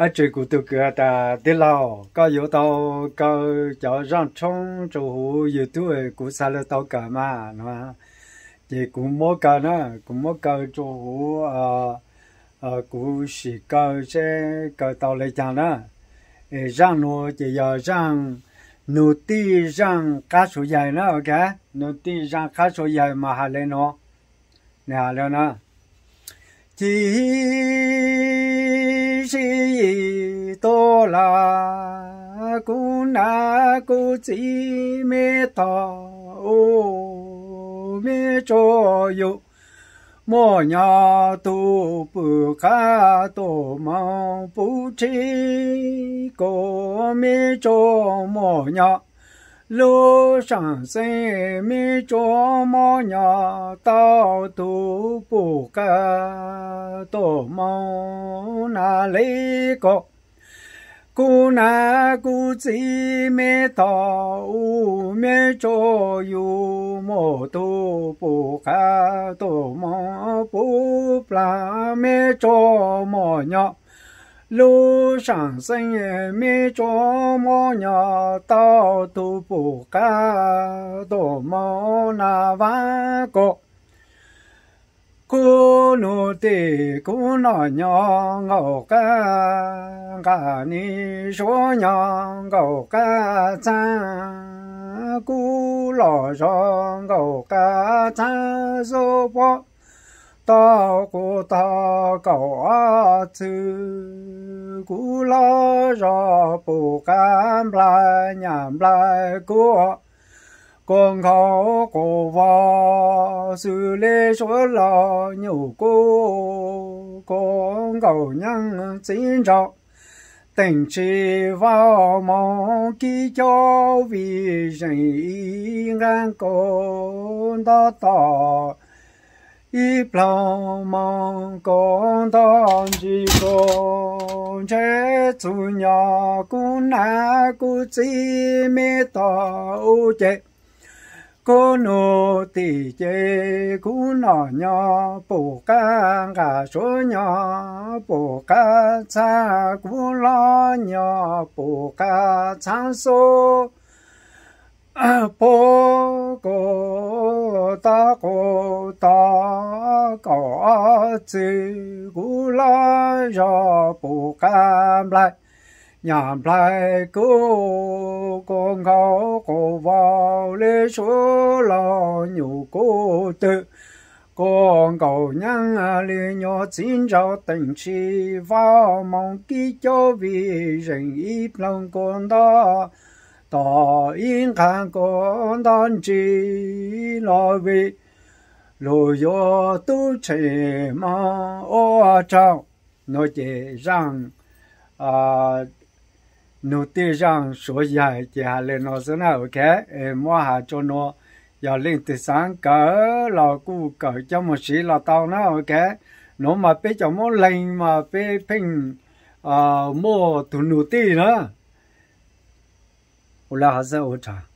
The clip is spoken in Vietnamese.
à chỉ cụ tụ cửa ta đi lao có yếu tàu có cho chỗ hồ yếu tụ cụ xa lơ tàu cả mà nó chỉ cụ mô cả nó cụ mô cả chỗ hồ à à cụ sĩ cả sẽ cả tàu lấy chẳng đó rằng nó chỉ giờ rằng nụ ti rằng cá số dài nó ok nụ ti rằng cá số dài mà hà lên nè hà lên nó chỉ cô chỉ mê thọ ô mê cho yêu mò nhà tu bự ca tổ mau bù chi cô mê cho mò nhà lô sản sinh mê cho mò nhà tao tu bù ca tổ mau na lấy cọc cô na cô chỉ mê tỏ u mê cho yu mô tu bù ca tu mô bù pla mê cho mô nhỏ lô sẵn sinh mê cho mô nhỏ tao tu bù ca tu mô na vã cổ cô nô tê cô nọ nhỏ ngầu ca ca ni số nhỏ ngầu ca cha cô lọ rõ ngầu ca cha số bỏ tao cô tao cầu á chứ cô lọ rõ bù cam lại nhảm lại cô con khó cổ vò sự lê số lò nhiều cô con cầu nhân chính trọng tình chỉ vào mong ký cho vì rình ngang con đó tỏ y lòng mong con đó chỉ con chế chủ nhà cũng nà cũng chỉ mê tỏ ô cô nô tỷ chế cú nọ nhỏ bổ ca ngà số nhỏ bổ ca cha cú lo nhỏ bổ ca chán số à, bố cô ta cô ta có chữ cú lo nhỏ bổ ca lại nhà lại cú cô ngô cô vào lê số lo nhiều cô tự con cầu nhân à, lê nhỏ xin cho tình chi vào mong ký cho vì rình ít lòng con đó tỏ yên khang con đón chi lo vì lùi vô tu chỉ mà ô à, trọng nói chỉ rằng à, nụ tiêu rằng số dài chỉ hà lên nó sẽ nào ok em mua hà cho nó giờ lên từ sáng cỡ lò cu cỡ cho một sĩ lò tao nó ok nó mà bé cho mỗi lên mà bé pin à mua tụ nụ tiêu nữa là hà sẽ ổn